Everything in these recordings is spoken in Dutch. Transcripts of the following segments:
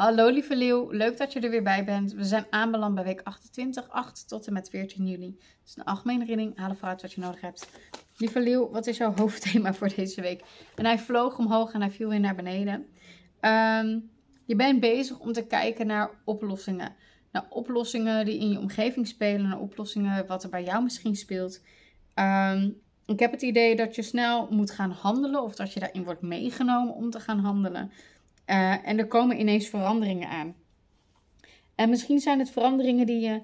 Hallo lieve Leeuw, leuk dat je er weer bij bent. We zijn aanbeland bij week 28, 8 tot en met 14 juli. Dus een algemene reading, haal vooruit wat je nodig hebt. Lieve Leeuw, wat is jouw hoofdthema voor deze week? En hij vloog omhoog en hij viel weer naar beneden. Ehm, je bent bezig om te kijken naar oplossingen. Naar oplossingen die in je omgeving spelen, naar oplossingen wat er bij jou misschien speelt. Ehm, ik heb het idee dat je snel moet gaan handelen of dat je daarin wordt meegenomen om te gaan handelen. Eh, en er komen ineens veranderingen aan. En misschien zijn het veranderingen die je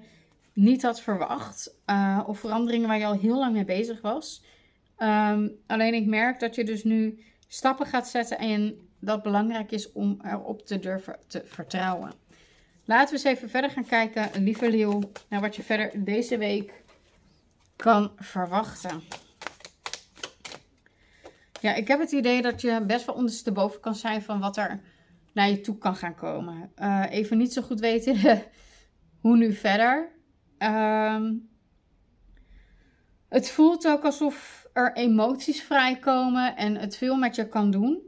niet had verwacht. Eh, of veranderingen waar je al heel lang mee bezig was. Ehm, alleen ik merk dat je dus nu stappen gaat zetten en dat belangrijk is om erop te durven te vertrouwen. Laten we eens even verder gaan kijken, lieve Leeuw, naar wat je verder deze week kan verwachten. Ja, ik heb het idee dat je best wel ondersteboven kan zijn van wat er naar je toe kan gaan komen. Eh, even niet zo goed weten hoe nu verder. Ehm, het voelt ook alsof er emoties vrijkomen en het veel met je kan doen.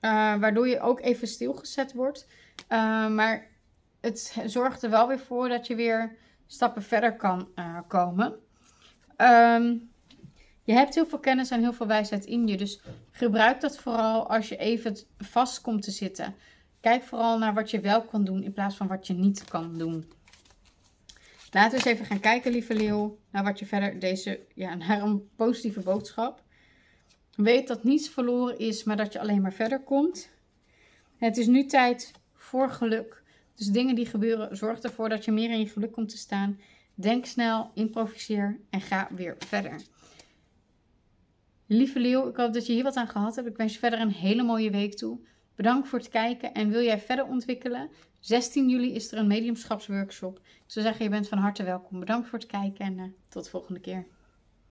Eh, waardoor je ook even stilgezet wordt. Eh, maar het zorgt er wel weer voor dat je weer stappen verder kan komen. Um, je hebt heel veel kennis en heel veel wijsheid in je. Dus gebruik dat vooral als je even vast komt te zitten. Kijk vooral naar wat je wel kan doen in plaats van wat je niet kan doen. Laten we eens even gaan kijken, lieve Leeuw, naar wat je verder deze, ja, naar een positieve boodschap. Weet dat niets verloren is, maar dat je alleen maar verder komt. Het is nu tijd voor geluk. Dus dingen die gebeuren, zorg ervoor dat je meer in je geluk komt te staan. Denk snel, improviseer en ga weer verder. Lieve Leeuw, ik hoop dat je hier wat aan gehad hebt. Ik wens je verder een hele mooie week toe. Bedankt voor het kijken en wil jij verder ontwikkelen? 16 juli is er een mediumschapsworkshop. Ik zou zeggen, je bent van harte welkom. Bedankt voor het kijken en eh, tot de volgende keer.